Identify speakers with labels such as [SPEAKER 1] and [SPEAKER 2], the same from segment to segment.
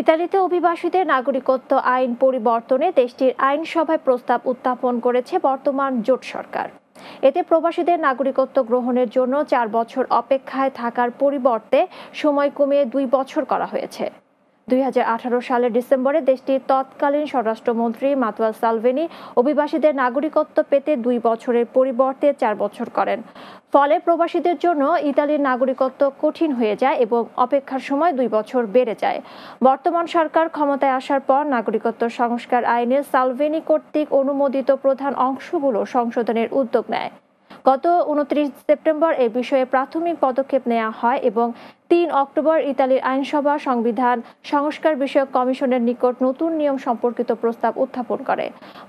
[SPEAKER 1] ইতালিতে অভিবাসীদের নাগরিকত্ব আইন পরিবর্তনে দেশটির আইনসভায় প্রস্তাব উত্থাপন করেছে বর্তমান জোট সরকার এতে প্রবাসীদের নাগরিকত্ব গ্রহণের জন্য চার বছর অপেক্ষায় থাকার পরিবর্তে সময় কমিয়ে দুই বছর করা হয়েছে দুই সালের ডিসেম্বরে দেশটির তৎকালীন স্বরাষ্ট্রমন্ত্রী মাতুয়াল সালভেনি অভিবাসীদের নাগরিকত্ব পেতে দুই বছরের পরিবর্তে চার বছর করেন ফলে প্রবাসীদের জন্য ইতালির নাগরিকত্ব কঠিন হয়ে যায় এবং অপেক্ষার সময় দুই বছর বেড়ে যায় বর্তমান সরকার ক্ষমতায় আসার পর নাগরিকত্ব সংস্কার আইনে সালভেনি কর্তৃক অনুমোদিত প্রধান অংশগুলো সংশোধনের উদ্যোগ নেয় গত উনত্রিশ সেপ্টেম্বর এ বিষয়ে প্রাথমিক পদক্ষেপ নেওয়া হয় এবং তিন অক্টোবর ইতালির আইনসভা সংবিধান সংস্কার বিষয়ক কমিশনের নিকট নতুন নিয়ম সম্পর্কিত প্রস্তাব উত্থাপন করে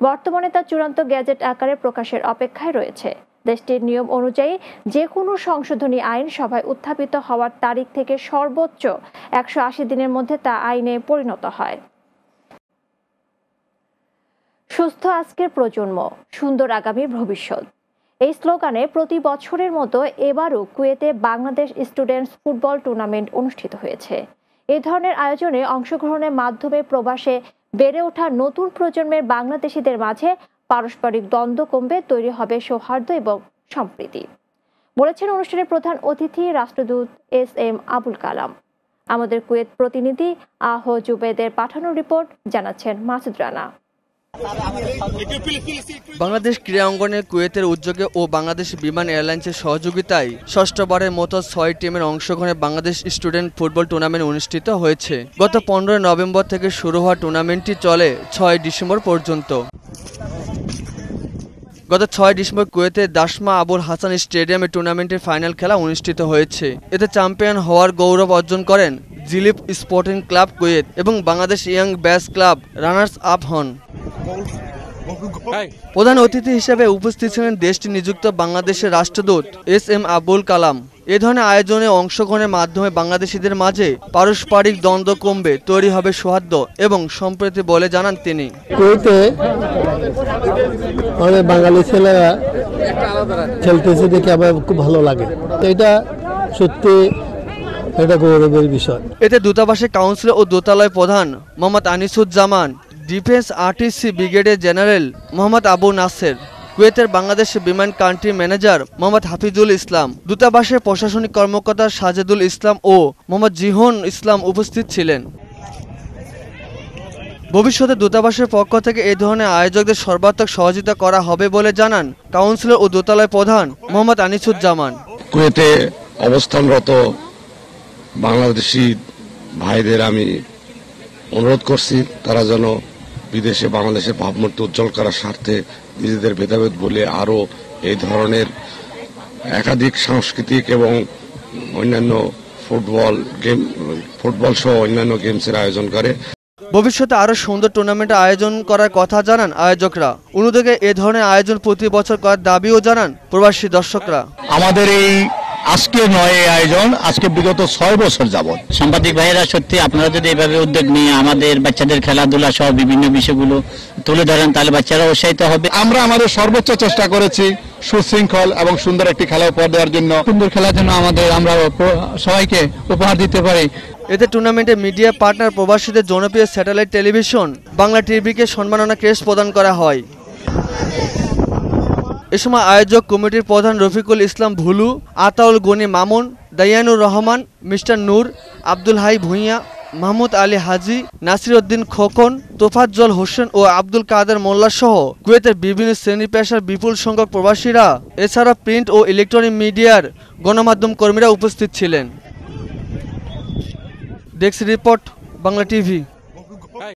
[SPEAKER 1] বর্তমানে তা চূড়ান্ত গ্যাজেট আকারে প্রকাশের অপেক্ষায় রয়েছে দেশটির নিয়ম অনুযায়ী যে কোনো সংশোধনী আইন সভায় উত্থাপিত হওয়ার তারিখ থেকে সর্বোচ্চ একশো আশি দিনের মধ্যে তা আইনে পরিণত হয় সুস্থ আজকের প্রজন্ম সুন্দর আগামীর ভবিষ্যৎ এই স্লোগানে প্রতি বছরের মতো এবারও কুয়েতে বাংলাদেশ স্টুডেন্টস ফুটবল টুর্নামেন্ট অনুষ্ঠিত হয়েছে এ ধরনের আয়োজনে অংশগ্রহণের মাধ্যমে প্রবাসে বেড়ে ওঠা নতুন প্রজন্মের বাংলাদেশিদের মাঝে পারস্পরিক দ্বন্দ্ব কমবে তৈরি হবে সৌহার্দ্য এবং সম্প্রীতি বলেছেন অনুষ্ঠানের প্রধান অতিথি রাষ্ট্রদূত এস এম আবুল কালাম আমাদের কুয়েত প্রতিনিধি আহ জুবেদের পাঠানো রিপোর্ট জানাচ্ছেন মাসুদ রানা
[SPEAKER 2] বাংলাদেশ ক্রীড়া অঙ্গনে কুয়েতের উদ্যোগে ও বাংলাদেশ বিমান এয়ারলাইন্সের সহযোগিতায় ষষ্ঠবারের মতো ছয় টিমের অংশগ্রহণে বাংলাদেশ স্টুডেন্ট ফুটবল টুর্নামেন্ট অনুষ্ঠিত হয়েছে গত পনেরোই নভেম্বর থেকে শুরু হওয়া টুর্নামেন্টটি চলে ছয় ডিসেম্বর পর্যন্ত গত ছয় ডিসেম্বর কুয়েতে দাসমা আবুল হাসান স্টেডিয়ামে টুর্নামেন্টের ফাইনাল খেলা অনুষ্ঠিত হয়েছে এতে চ্যাম্পিয়ন হওয়ার গৌরব অর্জন করেন জিলিপ স্পোর্টিং ক্লাব কুয়েত এবং বাংলাদেশ ইয়াং ব্যাস ক্লাব রানার্স আপ হন প্রধান অতিথি হিসেবে উপস্থিত ছিলেন দেশটি নিযুক্ত বাংলাদেশের রাষ্ট্রদূত এস এম আবুল কালাম এ ধরনের আয়োজনে অংশগ্রহণের মাধ্যমে বাংলাদেশিদের মাঝে পারস্পরিক দ্বন্দ্ব কমবে তৈরি হবে সৌহার্দ্য এবং সম্প্রতি বলে জানান তিনি বাঙালি ছেলেরা খেলতেছে দেখে আমার খুব ভালো লাগে এটা সত্যি এটা গৌরবের বিষয় এতে দূতাবাসের কাউন্সিলর ও দোতালয় প্রধান মোহাম্মদ আনিসুজ্জামান ডিফেন্স আরটিসি ব্রিগেডের জেনারেল মোহাম্মদ আবু নাসের কুয়েতের বাংলাদেশ বিমান কান্ট্রি ম্যানেজার মোহাম্মদ হাফিজুল ইসলাম দূতাবাসের প্রশাসনিক কর্মকর্তা সাজেদুল ইসলাম ও মোহাম্মদ জিহন ইসলাম উপস্থিত ছিলেন ভবিষ্যতে দূতাবাসের পক্ষ থেকে এ ধরনের আয়োজকদের সর্বাত্মক সহযোগিতা করা হবে বলে জানান কাউন্সিলর ও দোতালয় প্রধান মোহাম্মদ আনিসুজ্জামান কুয়েতে অবস্থানরত বাংলাদেশি ভাইদের আমি অনুরোধ করছি তারা যেন বিদেশে বাংলাদেশের ভাবমূর্তি উজ্জ্বল করার স্বার্থে নিজেদের ভেদাভেদ বলে আরও এই ধরনের একাধিক সাংস্কৃতিক এবং অন্যান্য ফুটবল গেম ফুটবল সহ অন্যান্য গেমসের আয়োজন করে ভবিষ্যতে আরও সুন্দর টুর্নামেন্ট আয়োজন করার কথা জানান আয়োজকরা অন্যদিকে এ ধরনের আয়োজন প্রতি বছর করার দাবিও জানান প্রবাসী দর্শকরা
[SPEAKER 1] আমাদের এই আজকে নয় এই আয়োজন আজকে বিগত ছয় বছর যাবৎ সাংবাদিক ভাইয়েরা সত্যি আপনারা যদি এভাবে উদ্যোগ নিয়ে আমাদের বাচ্চাদের খেলাধুলা সহ বিভিন্ন বিষয়গুলো তুলে ধরেন তাহলে বাচ্চারা উৎসাহিত হবে আমরা আমাদের সর্বোচ্চ চেষ্টা করেছি সুশৃঙ্খল এবং সুন্দর একটি খেলা
[SPEAKER 2] উপহার দেওয়ার জন্য সুন্দর খেলার জন্য আমাদের আমরা সবাইকে উপহার দিতে পারি এতে টুর্নামেন্টে মিডিয়া পার্টনার প্রবাসীদের জনপ্রিয় স্যাটেলাইট টেলিভিশন বাংলা টিভিকে সম্মাননা ক্রেস প্রদান করা হয় এ সময় আয়োজক কমিটির প্রধান রফিকুল ইসলাম ভুলু আতাউল গনি মামুন দায়ানুর রহমান মিস্টার নূর আব্দুল হাই ভূঁইয়া মাহমুদ আলী হাজি নাসির উদ্দিন খোকন তোফাজ্জল হোসেন ও আব্দুল কাদের মোল্লা সহ কুয়েতের বিভিন্ন শ্রেণী পেশার বিপুল সংখ্যক প্রবাসীরা এছাড়া প্রিন্ট ও ইলেকট্রনিক মিডিয়ার গণমাধ্যম কর্মীরা উপস্থিত ছিলেন ডেস্ক রিপোর্ট বাংলা টিভি